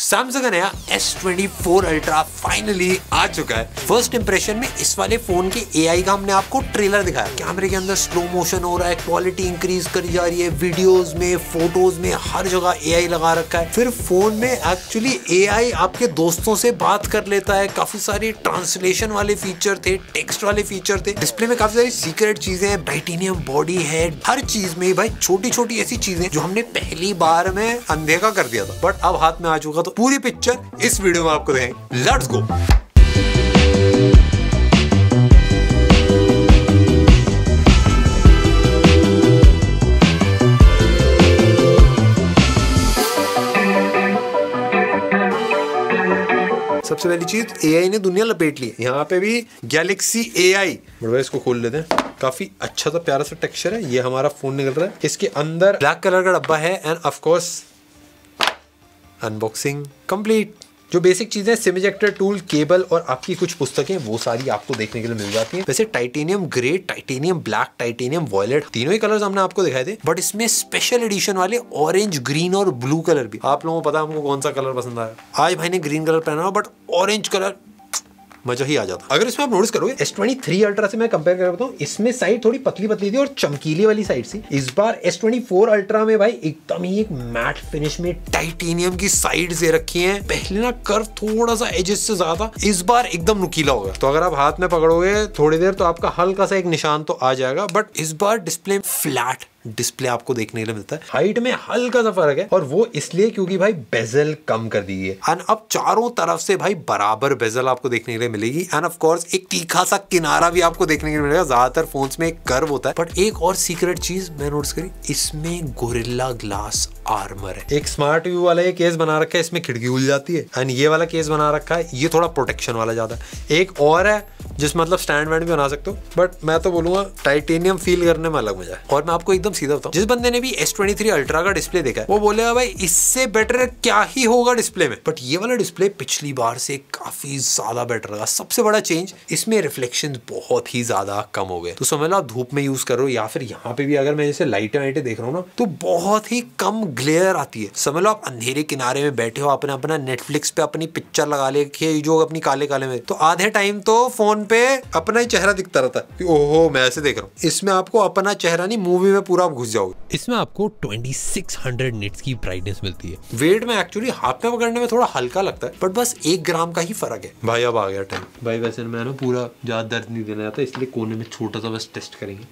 Samsung का नया S24 ultra finally आ चुका है फर्स्ट इंप्रेशन में इस वाले फोन के एआई का हमने आपको ट्रेलर दिखाया कैमरे के अंदर स्लो मोशन हो रहा है क्वालिटी इंक्रीज करी जा रही है वीडियोस में फोटोज में हर जगह एआई लगा रखा है फिर फोन में एक्चुअली एआई आपके दोस्तों से बात कर लेता है काफी सारे ट्रांसलेशन वाले फीचर थे टेक्स्ट वाले फीचर थे डिस्प्ले में काफी सारी सीक्रेट चीजें हैं टाइटेनियम बॉडी है हर चीज में भाई छोटी छोटी ऐसी चीजें जो हमने पहली बार में अनदेखा कर दिया था बट अब हाथ में आ चुका तो पूरी पिक्चर इस वीडियो में आपको देंगे लेट्स गो सबसे पहली चीज एआई ने दुनिया लपेट ली यहाँ पे भी गैलेक्सी एआई आई इसको खोल लेते हैं काफी अच्छा सा प्यारा सा टेक्सचर है ये हमारा फोन निकल रहा है इसके अंदर ब्लैक कलर का डब्बा है and of course unboxing complete जो बेसिक चीज़ें सिम इजेक्टर टूल केबल और आपकी कुछ पुस्तकें वो सारी आपको देखने के लिए मिल जाती हैं वैसे titanium grey titanium black titanium violet तीनों ही कलर्स हमने आपको दिखाए थे बट इसमें स्पेशल एडिशन वाले ऑरेंज ग्रीन और ब्लू कलर भी आप लोगों को पता हमको कौन सा कलर पसंद आया आज भाई ने ग्रीन कलर पहना बट ऑरेंज कलर मजा ही आ जाता अगर इसमें आप नोटिस करोगे एस ट्वेंटी थ्री अल्ट्रा से मैं कंपेयर कर बताऊँ तो इसमें साइड थोड़ी पतली पतली थी और चमकीली वाली साइड थी इस बार एस ट्वेंटी फोर अल्ट्रा में भाई एकदम ही एक मैट फिनिश में टाइटेनियम की साइड दे रखी है पहले ना कर्व थोड़ा सा एजेस से ज्यादा इस बार एकदम नुकीला होगा तो अगर आप हाथ में पकड़ोगे थोड़ी देर तो आपका हल्का सा एक निशान तो आ जाएगा बट इस बार डिस्प्ले फ्लैट डिस्प्ले आपको देखने के लिए मिलता है हाइट में हल्का सा फर्क है और वो इसलिए क्योंकि भाई बेजल कम कर दी है एंड अब चारों तरफ से भाई बराबर बेजल आपको देखने के लिए मिलेगी एंड ऑफ कोर्स एक तीखा सा किनारा भी आपको देखने के लिए मिलेगा ज्यादातर फोन में एक कर्व होता है बट एक और सीक्रेट चीज मैं नोटिस करी इसमें गोरिल्ला ग्लास आर्मर है एक स्मार्ट व्यू वाला ये केस बना रखा है इसमें खिड़की उल जाती है एंड ये वाला केस बना रखा है ये थोड़ा प्रोटेक्शन वाला ज्यादा एक और है जिस मतलब स्टैंड वैंड भी बना सकते हो बट मैं तो बोलूंगा टाइटेनियम फील करने में अलग मजा है और मैं आपको एकदम एकदम सीधा बताऊं जिस बंदे ने भी एस ट्वेंटी थ्री अल्ट्रा का डिस्प्ले देखा है वो बोलेगा हाँ भाई इससे बेटर क्या ही होगा डिस्प्ले में बट ये वाला डिस्प्ले पिछली बार से काफी ज्यादा बेटर लगा सबसे बड़ा चेंज इसमें रिफ्लेक्शन बहुत ही ज्यादा कम हो गए तो समझ लो आप धूप में यूज करो या फिर यहाँ पे भी अगर मैं जैसे लाइटें वाइटें देख रहा हूँ ना तो बहुत ही कम ग्लेयर आती है समझ लो आप अंधेरे किनारे में बैठे हो अपने अपना नेटफ्लिक्स पे अपनी पिक्चर लगा लेके जो अपनी काले काले में तो आधे टाइम तो फोन पे अपना ही चेहरा दिखता रहता है ओहो मैं ऐसे देख रहा हूँ इसमें आपको अपना चेहरा नहीं मूवी में पूरा आप घुस जाओ इसमें आपको 2600 निट्स की ब्राइटनेस मिलती है वेट में एक्चुअली हाथ में पकड़ने में थोड़ा हल्का लगता है बट बस एक ग्राम का ही फर्क है भाई अब आ गया टाइम भाई वैसे मैं ना पूरा ज्यादा दर्द नहीं देना चाहता इसलिए कोने में छोटा सा बस टेस्ट करेंगे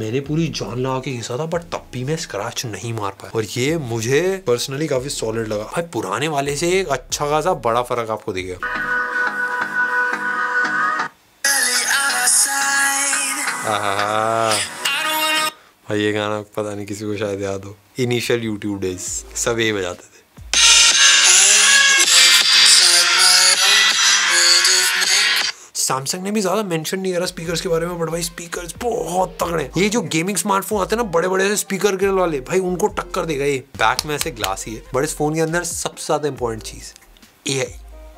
मैंने पूरी जान लगा के घिसा था बट तब भी मैं स्क्रैच नहीं मार पाया और ये मुझे पर्सनली काफी सॉलिड लगा भाई पुराने वाले से एक अच्छा खासा बड़ा फर्क आपको दिखेगा हाँ। भाई ये गाना पता नहीं किसी को शायद याद हो इनिशियल यूट्यूब डेज सब यही बजाते थे सैमसंग ने भी ज़्यादा मेंशन नहीं करा स्पीकर्स के बारे में बट भाई स्पीकर्स बहुत तगड़े ये जो गेमिंग स्मार्टफोन आते हैं ना बड़े बड़े स्पीकर के वाले भाई उनको टक्कर देगा ये बैक में ऐसे ग्लास ही है बट इस फोन के अंदर सबसे ज़्यादा इंपॉर्टेंट चीज़ ए आई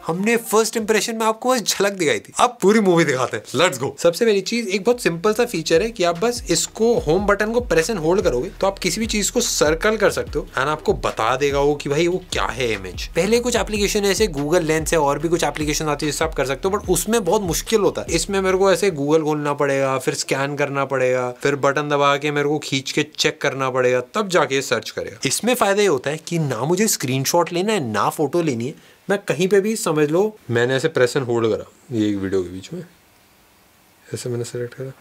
हमने फर्स्ट इंप्रेशन में आपको बस झलक दिखाई थी अब पूरी मूवी दिखाते हैं लेट्स गो सबसे पहली चीज एक बहुत सिंपल सा फीचर है कि आप बस इसको होम बटन को प्रेस एंड होल्ड करोगे तो आप किसी भी चीज को सर्कल कर सकते हो एंड आपको बता देगा वो कि भाई वो क्या है इमेज पहले कुछ एप्लीकेशन ऐसे गूगल लेंस है और भी कुछ एप्लीकेशन आती है जिससे आप कर सकते हो बट उसमें बहुत मुश्किल होता है इसमें मेरे को ऐसे गूगल खोलना पड़ेगा फिर स्कैन करना पड़ेगा फिर बटन दबा के मेरे को खींच के चेक करना पड़ेगा तब जाके सर्च करेगा इसमें फायदा ये होता है कि ना मुझे स्क्रीनशॉट लेना है ना फोटो लेनी है मैं कहीं पे भी समझ लो मैंने ऐसे प्रेस एंड होल्ड करा ये एक वीडियो के बीच में ऐसे मैंने सेलेक्ट करा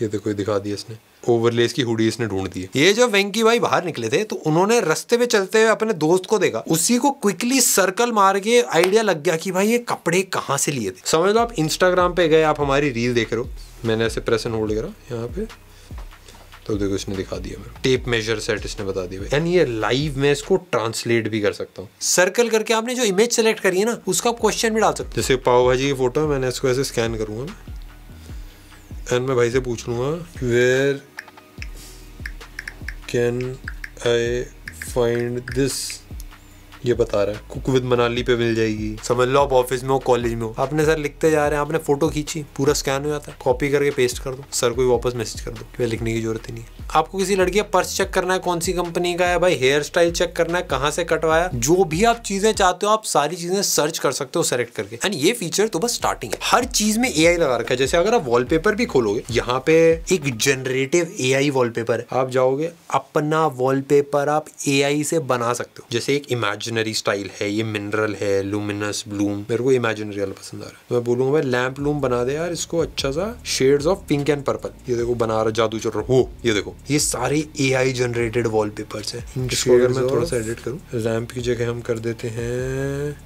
ये देखो दिखा दिया इसने ओवरलेस की हुडी इसने ढूंढ दी ये जब वेंकी भाई बाहर निकले थे तो उन्होंने रस्ते पे चलते हुए अपने दोस्त को देखा उसी को क्विकली सर्कल मार के आइडिया लग गया कि भाई ये कपड़े कहाँ से लिए थे समझ लो आप इंस्टाग्राम पे गए आप हमारी रील देख रहे हो मैंने ऐसे प्रेस एंड होल्ड करा यहाँ पे तो देखो इसने दिखा दिया मेरे टेप मेजर सेट इसने बता दिया यानी ये लाइव में इसको ट्रांसलेट भी कर सकता हूँ सर्कल करके आपने जो इमेज सेलेक्ट करी है ना उसका आप क्वेश्चन भी डाल सकते जैसे पाव भाजी की फोटो मैंने इसको ऐसे स्कैन करूंगा मैं एंड मैं भाई से पूछ लूंगा where can I find this ये बता रहा है कुक विद मनाली पे मिल जाएगी समझ लो आप ऑफिस में हो कॉलेज में हो आपने सर लिखते जा रहे हैं आपने फोटो खींची पूरा स्कैन हो जाता है कॉपी करके पेस्ट कर दो सर को वापस मैसेज कर दो कि लिखने की जरूरत ही नहीं है आपको किसी लड़की का पर्स चेक करना है कौन सी कंपनी का है भाई हेयर स्टाइल चेक करना है कहाँ से कटवाया जो भी आप चीजें चाहते हो आप सारी चीजें सर्च कर सकते हो सेलेक्ट करके एंड ये फीचर तो बस स्टार्टिंग है हर चीज में ए लगा रखा है जैसे अगर आप वॉलपेपर भी खोलोगे यहाँ पे एक जनरेटिव ए आई है आप जाओगे अपना वॉल आप ए से बना सकते हो जैसे एक इमेजिन इमेजिनरी स्टाइल है ये मिनरल है लुमिनस ब्लूम मेरे को इमेजिनरी वाला पसंद आ रहा है तो मैं बोलूंगा भाई लैम्प लूम बना दे यार इसको अच्छा सा shades of pink and purple ये देखो बना रहा जादू चल रहा हो ये देखो ये सारे A I generated wallpaper है इसको अगर मैं थोड़ा सा एडिट करूँ लैम्प की जगह हम कर देते हैं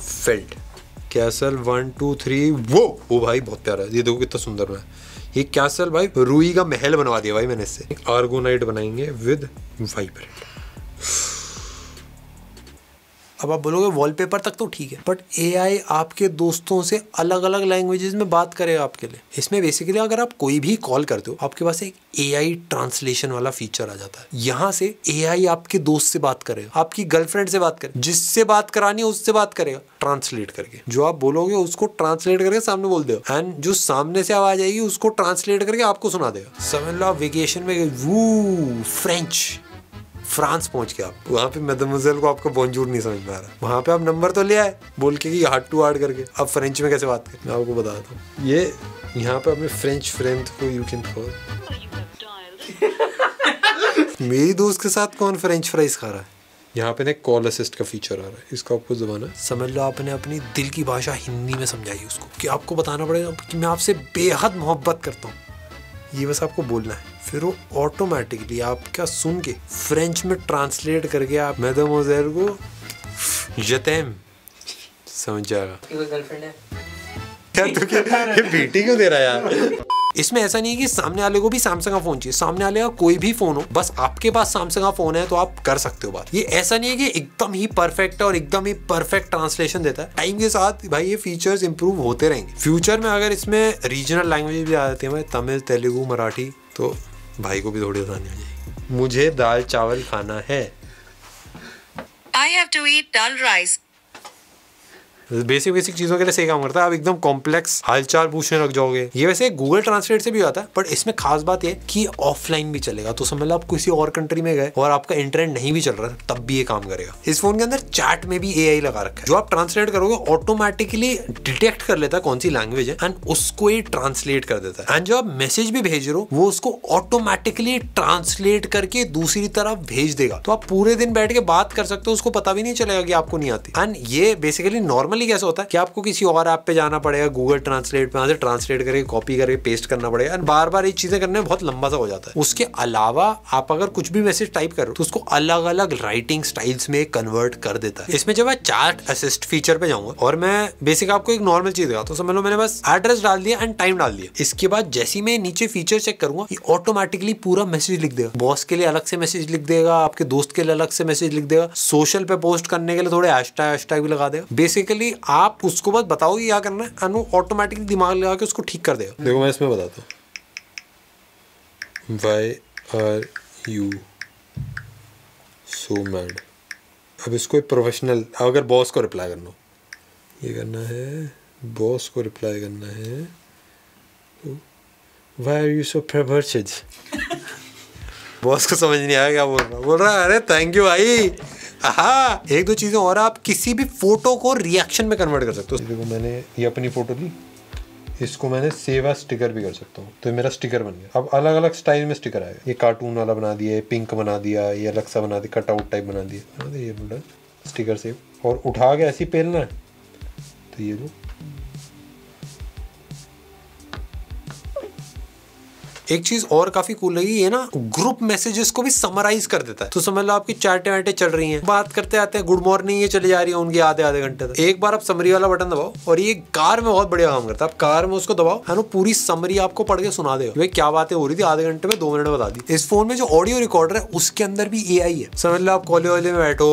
felt castle one two three वो वो भाई बहुत प्यारा है ये देखो कितना सुंदर है ये कैसल भाई रूई का महल बनवा दिया भाई मैंने इससे आर्गोनाइट बनाएंगे विद वाइब्रेट अब आप बोलोगे वॉलपेपर तक तो ठीक है बट ए आपके दोस्तों से अलग अलग लैंग्वेजेस में बात करेगा आपके लिए इसमें बेसिकली अगर आप कोई भी कॉल करते हो आपके पास एक ए ट्रांसलेशन वाला फीचर आ जाता है यहाँ से ए आपके दोस्त से बात करेगा आपकी गर्लफ्रेंड से बात करे जिससे बात करानी है उससे बात करेगा ट्रांसलेट करके जो आप बोलोगे उसको ट्रांसलेट करके सामने बोल दो एंड जो सामने से आवाज आएगी उसको ट्रांसलेट करके आपको सुना देगा समझ लो वेकेशन में वो फ्रेंच फ्रांस पहुंच गया आप वहाँ पे मदमजल को आपका बोनजूर नहीं समझ में आ रहा वहाँ पे आप नंबर तो ले आए बोल के कि हार्ट टू हार्ट करके आप फ्रेंच में कैसे बात करें मैं आपको बताता हूँ ये यहाँ पे अपने फ्रेंच फ्रेंड को यू कैन कॉल मेरी दोस्त के साथ कौन फ्रेंच फ्राइज खा रहा है यहाँ पे ना कॉल असिस्ट का फीचर आ रहा है इसका आपको जमाना समझ लो आपने अपनी दिल की भाषा हिंदी में समझाई उसको कि आपको बताना पड़ेगा कि मैं आपसे बेहद मोहब्बत करता हूँ ये बस आपको बोलना है फिर वो ऑटोमेटिकली आप क्या सुन के फ्रेंच में ट्रांसलेट करके आप मैदमोजैल को जतेम समझ जाएगा क्या तू तो क्या ये बेटी क्यों दे रहा यार इसमें ऐसा नहीं है कि सामने वाले को भी सैमसंग का फोन चाहिए सामने वाले का कोई भी फोन हो बस आपके पास सैमसंग का फोन है तो आप कर सकते हो बात ये ऐसा नहीं है कि एकदम ही परफेक्ट है और एकदम ही परफेक्ट ट्रांसलेशन देता है टाइम के साथ भाई ये फीचर्स इंप्रूव होते रहेंगे फ्यूचर में अगर इसमें रीजनल लैंग्वेज भी आ जाती है तमिल तेलुगु मराठी तो भाई को भी थोड़ी आसानी हो जाएगी मुझे दाल चावल खाना है I have to eat dal rice basic basic चीज़ों के लिए सही काम करता है आप एकदम कॉम्प्लेक्स हालचाल पूछने लग जाओगे ये वैसे गूगल ट्रांसलेट से भी आता है बट इसमें खास बात यह कि ऑफलाइन भी चलेगा तो समझ लो आप किसी और कंट्री में गए और आपका इंटरनेट नहीं भी चल रहा तब भी ये काम करेगा इस फोन के अंदर चैट में भी ए लगा रखा है जो आप ट्रांसलेट करोगे ऑटोमेटिकली डिटेक्ट कर लेता है कौन सी लैंग्वेज है एंड उसको ही ट्रांसलेट कर देता है एंड जो आप मैसेज भी भेज रहे हो वो उसको ऑटोमेटिकली ट्रांसलेट करके दूसरी तरफ भेज देगा तो आप पूरे दिन बैठ के बात कर सकते हो उसको पता भी नहीं चलेगा कि आपको नहीं आती एंड ये बेसिकली नॉर्मल नॉर्मली कैसे होता है कि आपको किसी और ऐप पे जाना पड़ेगा गूगल ट्रांसलेट पे वहां से ट्रांसलेट करके कॉपी करके पेस्ट करना पड़ेगा एंड बार बार ये चीज़ें करने में बहुत लंबा सा हो जाता है उसके अलावा आप अगर कुछ भी मैसेज टाइप करो तो उसको अलग अलग राइटिंग स्टाइल्स में कन्वर्ट कर देता है इसमें जब मैं चार्ट असिस्ट फीचर पे जाऊंगा और मैं बेसिक आपको एक नॉर्मल चीज दिखाता हूँ समझ लो मैंने बस एड्रेस डाल दिया एंड टाइम डाल दिया इसके बाद जैसी मैं नीचे फीचर चेक करूंगा ये ऑटोमेटिकली पूरा मैसेज लिख देगा बॉस के लिए अलग से मैसेज लिख देगा आपके दोस्त के लिए अलग से मैसेज लिख देगा सोशल पे पोस्ट करने के लिए थोड़े हैशटैग हैशटैग भी लगा देगा बेसिकली कि आप उसको बस बताओ कि क्या करना है एंड ऑटोमेटिकली दिमाग लगा के उसको ठीक कर देगा देखो मैं इसमें बताता हूँ why are you so mad अब इसको एक प्रोफेशनल अगर बॉस को रिप्लाई करना हो ये करना है बॉस को रिप्लाई करना है why are you so favours boss को समझ नहीं आया क्या बोल रहा बोल रहा है अरे थैंक यू भाई एक दो चीजें और आप किसी भी फोटो को रिएक्शन में कन्वर्ट कर सकते हो देखो मैंने ये अपनी फोटो ली इसको मैंने सेवा स्टिकर भी कर सकता हूँ तो मेरा स्टिकर बन गया अब अलग अलग स्टाइल में स्टिकर आया ये कार्टून वाला बना दिया ये पिंक बना दिया ये अलग सा बना दिया कटआउट टाइप बना दिया हाँ, ये बोला स्टिकर सेव और उठा के ऐसे ही है तो ये लोग एक चीज और काफी कूल लगी है ना ग्रुप मैसेजेस को भी समराइज कर देता है तो समझ लो आपकी चार्टे वाटे चल रही है बात करते आते हैं गुड मॉर्निंग ये चली जा रही है उनकी आधे आधे घंटे तक एक बार आप समरी वाला बटन दबाओ और ये कार में बहुत बढ़िया काम करता है आप कार में उसको दबाओ है ना पूरी समरी आपको पढ़ के सुना दे क्या बातें हो रही थी आधे घंटे में दो मिनट बता दी इस फोन में जो ऑडियो रिकॉर्डर है उसके अंदर भी ए है समझ लो आप कॉलेज वाले में बैठो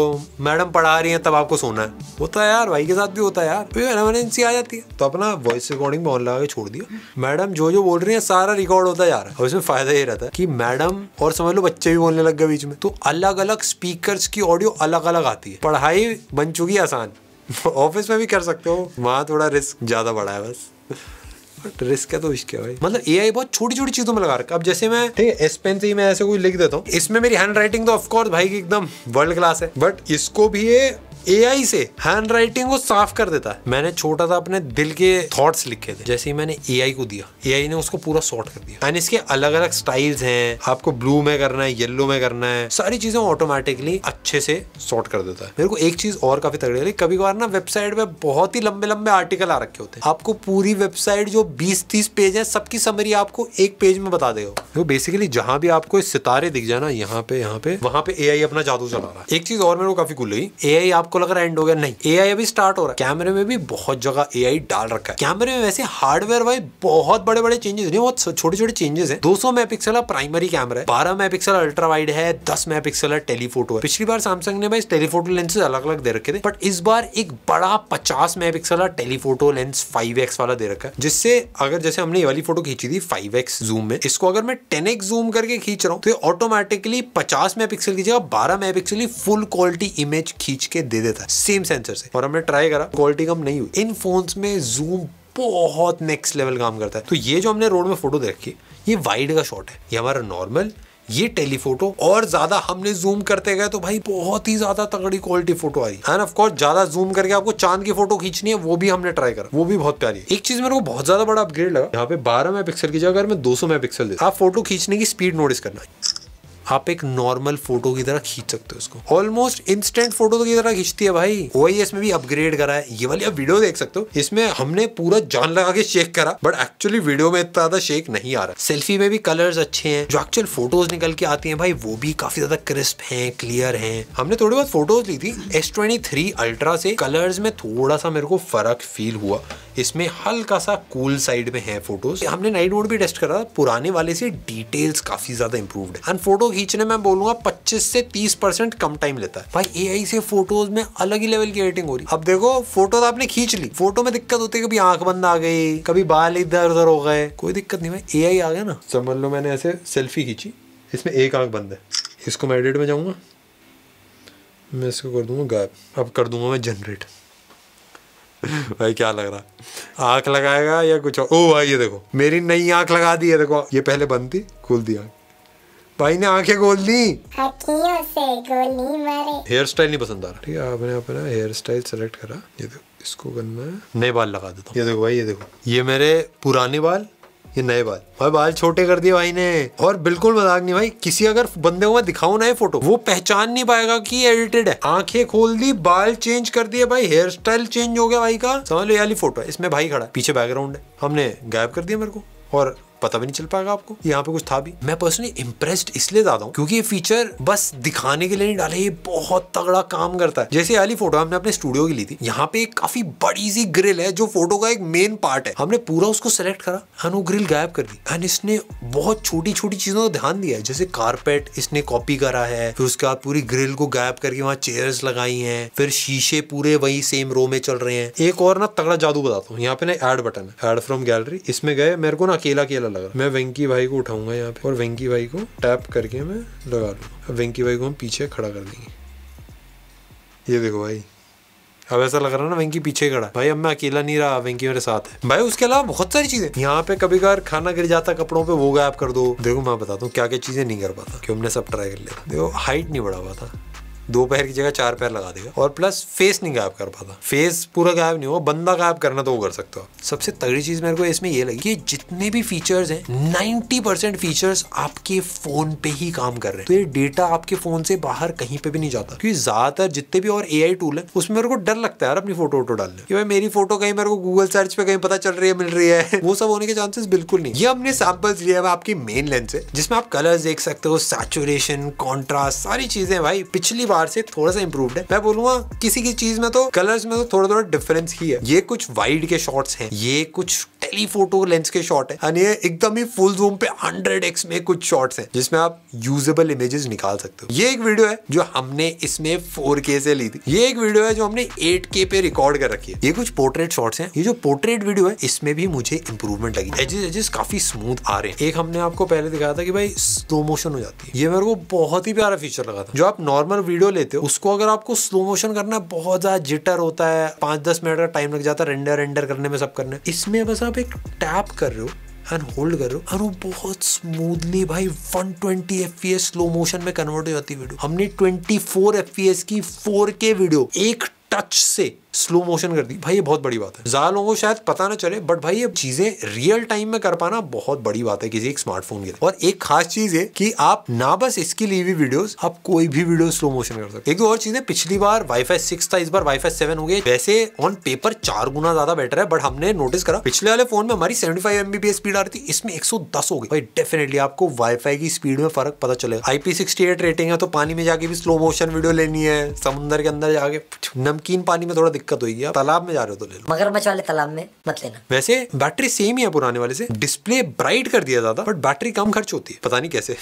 मैडम पढ़ा रही है तब आपको सोना है होता है यार भाई के साथ भी होता है यार एमरजेंसी आ जाती है तो अपना वॉइस रिकॉर्डिंग में ऑन लगा के छोड़ दिया मैडम जो जो बोल रही है सारा रिकॉर्ड होता है यार रहा है और इसमें फायदा ये रहता है कि मैडम और समझ लो बच्चे भी बोलने लग गए बीच में तो अलग अलग स्पीकर की ऑडियो अलग अलग आती है पढ़ाई बन चुकी आसान ऑफिस में भी कर सकते हो वहाँ थोड़ा रिस्क ज़्यादा बढ़ा है बस रिस्क है तो इश्क है भाई मतलब एआई बहुत छोटी छोटी चीजों में लगा रखा अब जैसे मैं ठीक है एस पेन से ही मैं ऐसे कोई लिख देता हूँ इसमें मेरी हैंड राइटिंग तो ऑफकोर्स भाई की एकदम वर्ल्ड क्लास है बट इसको भी ये एआई से हैंड राइटिंग को साफ कर देता है मैंने छोटा सा अपने दिल के थॉट्स लिखे थे जैसे ही मैंने एआई को दिया एआई ने उसको पूरा सॉर्ट कर दिया एंड इसके अलग अलग स्टाइल्स हैं आपको ब्लू में करना है येलो में करना है सारी चीजें ऑटोमेटिकली अच्छे से सॉर्ट कर देता है मेरे को एक चीज और काफी तगड़ी लगी कभी कभार ना वेबसाइट पे बहुत ही लंबे लंबे आर्टिकल आ रखे होते हैं आपको पूरी वेबसाइट जो बीस तीस पेज है सबकी समरी आपको एक पेज में बता देगा तो बेसिकली जहां भी आपको सितारे दिख जाए ना यहाँ पे यहाँ पे वहां पे ए अपना जादू चला रहा है एक चीज और मेरे को काफी कुल लगी ए आपको आपको लग रहा है एंड हो गया नहीं ए अभी स्टार्ट हो रहा है कैमरे में भी बहुत जगह ए डाल रखा है कैमरे में वैसे हार्डवेयर वाइज बहुत बड़े बड़े चेंजेस नहीं बहुत छोटे छोटे चेंजेस है दो सौ मेगा प्राइमरी कैमरा है बारह मेगा अल्ट्रा वाइड है दस मेगा है टेलीफोटो है पिछली बार सैमसंग ने भाई टेलीफोटो लेंसेज अलग अलग दे रखे थे बट इस बार एक बड़ा पचास mega telephoto lens five X वाला दे रखा है जिससे अगर जैसे हमने ये वाली फोटो खींची थी फाइव एक्स जूम में इसको अगर मैं टेन एक्स जूम करके खींच रहा हूँ तो ऑटोमेटिकली पचास मेगा पिक्सल की जगह बारह मेगा फुल क्वालिटी इमेज खींच के दे देता है सेम सेंसर से और हमने ट्राई करा क्वालिटी कम नहीं हुई इन फोन्स में जूम बहुत नेक्स्ट लेवल काम करता है तो ये जो हमने रोड में फोटो देखी ये वाइड का शॉट है ये हमारा नॉर्मल ये टेलीफोटो और ज्यादा हमने जूम करते गए तो भाई बहुत ही ज्यादा तगड़ी क्वालिटी फोटो आई एंड ऑफ कोर्स ज्यादा जूम करके आपको चांद की फोटो खींचनी है वो भी हमने ट्राई करा वो भी बहुत प्यारी है एक चीज मेरे को बहुत ज्यादा बड़ा अपग्रेड लगा यहाँ पे 12 मेगापिक्सल की जगह अगर मैं 200 मेगापिक्सल देता आप फोटो खींचने की स्पीड नोटिस करना आप एक नॉर्मल फोटो की तरह खींच सकते हो उसको ऑलमोस्ट इंस्टेंट फोटो की तरह खींचती है भाई ओ में भी अपग्रेड करा है ये वाली आप वीडियो देख सकते हो इसमें हमने पूरा जान लगा के शेक करा बट एक्चुअली वीडियो में इतना ज्यादा शेक नहीं आ रहा सेल्फी में भी कलर्स अच्छे हैं जो एक्चुअल फोटोज निकल के आती हैं भाई वो भी काफी ज्यादा क्रिस्प है क्लियर है हमने थोड़ी बहुत फोटोज ली थी एस ट्वेंटी थ्री अल्ट्रा से कलर्स में थोड़ा सा मेरे को फर्क फील हुआ इसमें हल्का सा कूल साइड में है फोटोज हमने नाइट मोड भी टेस्ट करा पुराने वाले से डिटेल्स काफी ज्यादा इंप्रूव्ड है एंड फोटो खींचने में बोलूंगा पच्चीस से तीस परसेंट कम टाइम लेता है भाई ए से फोटोज में अलग ही लेवल की एडिटिंग हो रही अब देखो फोटो तो आपने खींच ली फोटो में दिक्कत होती है कभी आंख बंद आ गई कभी बाल इधर उधर हो गए कोई दिक्कत नहीं भाई ए आ गया ना समझ लो मैंने ऐसे सेल्फी खींची इसमें एक आंख बंद है इसको मैं एडिट में जाऊंगा मैं इसको कर दूंगा गायब अब कर दूंगा मैं जनरेट भाई क्या लग रहा है आँख लगाएगा या कुछ ओ भाई ये देखो मेरी नई आँख लगा दी है देखो ये पहले बंद थी खोल दी आँख भाई ने आंखें खोल दी हेयर स्टाइल नहीं पसंद आ रहा ठीक है आपने अपना हेयर स्टाइल सेलेक्ट करा ये देखो इसको करना है नए बाल लगा देता हूँ ये देखो भाई ये देखो ये मेरे पुराने बाल ये नए बाल भाई बाल छोटे कर दिए भाई ने और बिल्कुल मजाक नहीं भाई किसी अगर बंदे को मैं दिखाऊ ना ये फोटो वो पहचान नहीं पाएगा कि एडिटेड है आंखें खोल दी बाल चेंज कर दिए भाई हेयर स्टाइल चेंज हो गया भाई का समझ लो ये वाली फोटो है इसमें भाई खड़ा पीछे बैकग्राउंड है हमने गायब कर दिया मेरे को और पता भी नहीं चल पाएगा आपको यहाँ पे कुछ था भी मैं पर्सनली इम्प्रेस इसलिए ज्यादा हूँ क्योंकि ये फीचर बस दिखाने के लिए नहीं डाले ये बहुत तगड़ा काम करता है जैसे अली फोटो हमने अपने स्टूडियो की ली थी यहाँ पे एक काफी बड़ी सी ग्रिल है जो फोटो का एक मेन पार्ट है हमने पूरा उसको सेलेक्ट करा एंड वो ग्रिल गायब कर दी एंड इसने बहुत छोटी छोटी चीजों का ध्यान दिया है जैसे कारपेट इसने कॉपी करा है फिर उसके बाद पूरी ग्रिल को गायब करके वहाँ चेयर्स लगाई है फिर शीशे पूरे वही सेम रो में चल रहे हैं एक और ना तगड़ा जादू बताता हूँ यहाँ पे ना एड बटन है एड फ्रॉम गैलरी इसमें गए मेरे को ना अकेला अकेला लग रहा मैं वेंकी भाई को उठाऊंगा यहाँ पे और वेंकी भाई को टैप करके मैं लगा लूँगा अब वेंकी भाई को हम पीछे खड़ा कर देंगे ये देखो भाई अब ऐसा लग रहा है ना वेंकी पीछे खड़ा भाई अब मैं अकेला नहीं रहा वेंकी मेरे साथ है भाई उसके अलावा बहुत सारी चीजें यहाँ पे कभी कभार खाना गिर जाता कपड़ों पे वो गायब कर दो देखो मैं बताता हूँ क्या क्या चीजें नहीं कर पाता कि हमने सब ट्राई कर लिया देखो हाइट नहीं बढ़ा पाता दो पैर की जगह चार पैर लगा देगा और प्लस फेस नहीं गायब कर पाता फेस पूरा गायब नहीं होगा बंदा गायब करना तो वो कर सकता हो सबसे तगड़ी चीज मेरे को इसमें ये लगी कि जितने भी फीचर्स हैं 90 परसेंट फीचर्स आपके फोन पे ही काम कर रहे हैं तो ये डेटा आपके फोन से बाहर कहीं पे भी नहीं जाता क्योंकि ज्यादातर जितने भी और ए टूल है उसमें मेरे को डर लगता है यार अपनी फोटो वोटो डालने की भाई मेरी फोटो कहीं मेरे को गूगल सर्च पे कहीं पता चल रही है मिल रही है वो सब होने के चांसेस बिल्कुल नहीं ये हमने सैम्पल्स लिया है आपकी मेन लेंस है जिसमें आप कलर्स देख सकते हो सैचुरेशन कॉन्ट्रास्ट सारी चीजें भाई पिछली बार बार से थोड़ा सा इम्प्रूव है मैं बोलूंगा किसी की चीज में तो कलर्स में तो थोड़ा थोड़ा डिफरेंस ही है ये कुछ वाइड के शॉट्स हैं ये कुछ टेलीफोटो लेंस के शॉट है और ये एकदम ही फुल जूम पे 100x में कुछ शॉट्स हैं जिसमें आप यूजेबल इमेजेस निकाल सकते हो ये एक वीडियो है जो हमने इसमें फोर से ली थी ये एक वीडियो है जो हमने एट पे रिकॉर्ड कर रखी है ये कुछ पोर्ट्रेट शॉर्ट्स हैं ये जो पोर्ट्रेट वीडियो है इसमें भी मुझे इंप्रूवमेंट लगी एजेस एजेस काफी स्मूथ आ रहे हैं एक हमने आपको पहले दिखाया था कि भाई स्लो मोशन हो जाती है ये मेरे को बहुत ही प्यारा फीचर लगा था जो आप नॉर्मल वीडियो वीडियो लेते हो उसको अगर आपको स्लो मोशन करना है बहुत ज़्यादा जिटर होता है पांच दस मिनट का टाइम लग जाता है रेंडर रेंडर करने में सब करने इसमें बस आप एक टैप कर रहे हो एंड होल्ड करो और वो बहुत स्मूथली भाई 120 ट्वेंटी एफ स्लो मोशन में कन्वर्ट हो जाती है वीडियो हमने 24 फोर एफ की 4K वीडियो एक टच से स्लो मोशन कर दी भाई ये बहुत बड़ी बात है ज़्यादा लोगों को शायद पता ना चले बट भाई ये चीज़ें रियल टाइम में कर पाना बहुत बड़ी बात है किसी एक स्मार्टफोन के और एक खास चीज़ है कि आप ना बस इसके लिए भी वीडियोस आप कोई भी वीडियो स्लो मोशन कर सकते एक और चीज़ है पिछली बार वाईफाई सिक्स था इस बार वाईफाई सेवन हो गया वैसे ऑन पेपर चार गुना ज़्यादा बेटर है बट हमने नोटिस करा पिछले वाले फोन में हमारी सेवेंटी फाइव एमबीपीएस स्पीड आ रही थी इसमें एक सौ दस हो गई भाई डेफिनेटली आपको वाईफाई की स्पीड में फर्क पता चलेगा आईपी सिक्सटी एट रेटिंग है तो पानी में जाके भी स्लो मोशन वीडियो लेनी है समुद्र के अंदर जाके नमकीन पानी में थोड़ा दिक्कत होगी आप तालाब में जा रहे हो तो ले लो मगरमच्छ वाले तालाब में मत लेना वैसे बैटरी सेम ही है पुराने वाले से डिस्प्ले ब्राइट कर दिया ज्यादा बट बैटरी कम खर्च होती है पता नहीं कैसे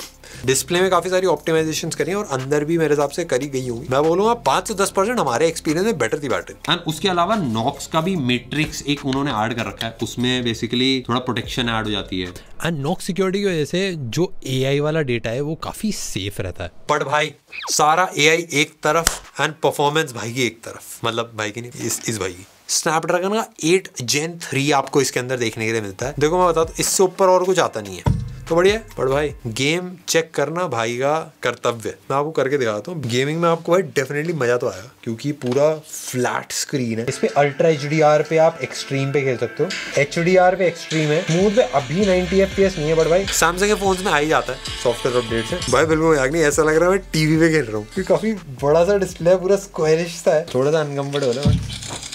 डिस्प्ले में काफी सारी ऑप्टिमाइजेशन करी और अंदर भी मेरे हिसाब से करी गई होगी मैं बोलूंगा पांच से दस परसेंट हमारे एक्सपीरियंस में बेटर थी बैटरी एंड उसके अलावा नॉक्स का भी मेट्रिक्स एक उन्होंने एड कर रखा है उसमें बेसिकली थोड़ा प्रोटेक्शन एड हो जाती है एंड नॉक सिक्योरिटी की वजह से जो ए वाला डेटा है वो काफी सेफ रहता है पढ़ भाई सारा ए आई एक तरफ एंड परफॉर्मेंस भाई की एक तरफ मतलब भाई की नहीं इस इस भाई की स्नैपड्रैगन का एट जेन थ्री आपको इसके अंदर देखने के लिए मिलता है देखो मैं बताता हूँ इससे ऊपर और कुछ आता नहीं है तो बढ़िया है पर भाई गेम चेक करना भाई का कर्तव्य मैं आपको करके दिखाता हूँ गेमिंग में आपको भाई डेफिनेटली मजा तो आया क्योंकि पूरा फ्लैट स्क्रीन है इसमें अल्ट्रा एच पे आप एक्सट्रीम पे खेल सकते हो एच पे एक्सट्रीम है स्मूथ पे अभी नाइनटी एफ नहीं है बट भाई सैमसंग के फोन में आ ही जाता है सॉफ्टवेयर अपडेट से भाई बिल्कुल नहीं ऐसा लग रहा है मैं टीवी पे खेल रहा हूँ क्योंकि काफी बड़ा सा डिस्प्ले है पूरा स्क्वायरिश सा है थोड़ा सा अनकम्फर्टेबल है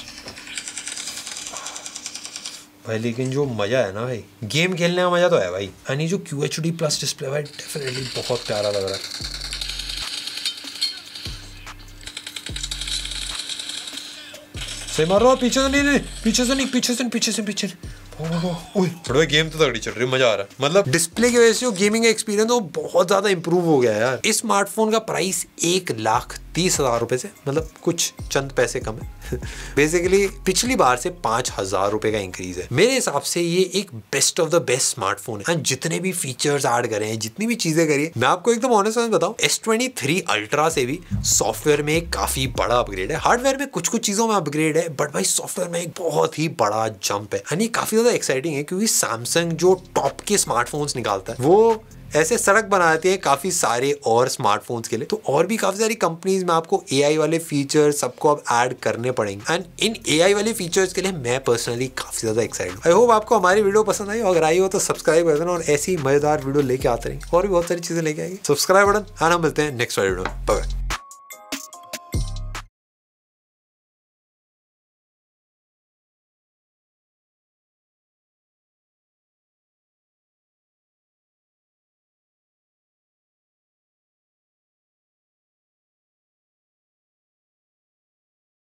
भाई लेकिन जो मज़ा है ना भाई गेम खेलने का मज़ा तो है भाई यानी जो Q H D plus display भाई डेफिनेटली बहुत प्यारा लग रहा है सही मार रहा पीछे से नहीं नहीं पीछे से नहीं पीछे से नहीं, पीछे से पीछे थोड़ा गेम तो तगड़ी चल रही मजा आ रहा है मतलब डिस्प्ले की वजह से जो गेमिंग एक्सपीरियंस वो बहुत ज्यादा इंप्रूव हो गया है यार इस स्मार्टफोन का प्राइस एक लाख तीस हज़ार रुपये से मतलब कुछ चंद पैसे कम है बेसिकली पिछली बार से पाँच हज़ार रुपये का इंक्रीज़ है मेरे हिसाब से ये एक best of the best smartphone है हाँ, जितने भी फीचर्स ऐड करे हैं जितनी भी चीज़ें करी है मैं आपको एकदम ऑनेस्ट बताऊँ एस ट्वेंटी थ्री अल्ट्रा से भी सॉफ्टवेयर में काफ़ी बड़ा अपग्रेड है हार्डवेयर में कुछ कुछ चीज़ों में अपग्रेड है बट भाई सॉफ्टवेयर में एक बहुत ही बड़ा जंप है यानी काफ़ी ज़्यादा एक्साइटिंग है क्योंकि सैमसंग जो टॉप के स्मार्टफोन्स निकालता है वो ऐसे सड़क बना देते हैं काफ़ी सारे और स्मार्टफोन्स के लिए तो और भी काफ़ी सारी कंपनीज में आपको ए वाले फीचर सबको अब ऐड करने पड़ेंगे एंड इन ए वाले फीचर्स के लिए मैं पर्सनली काफ़ी ज़्यादा एक्साइटेड आई होप आपको हमारी वीडियो पसंद आई अगर आई हो तो सब्सक्राइब कर देना और ऐसी मज़ेदार वीडियो लेके आते रहेंगे और भी बहुत सारी चीज़ें लेके आएंगे सब्सक्राइब बटन हाँ हम मिलते हैं नेक्स्ट वाली वीडियो बाय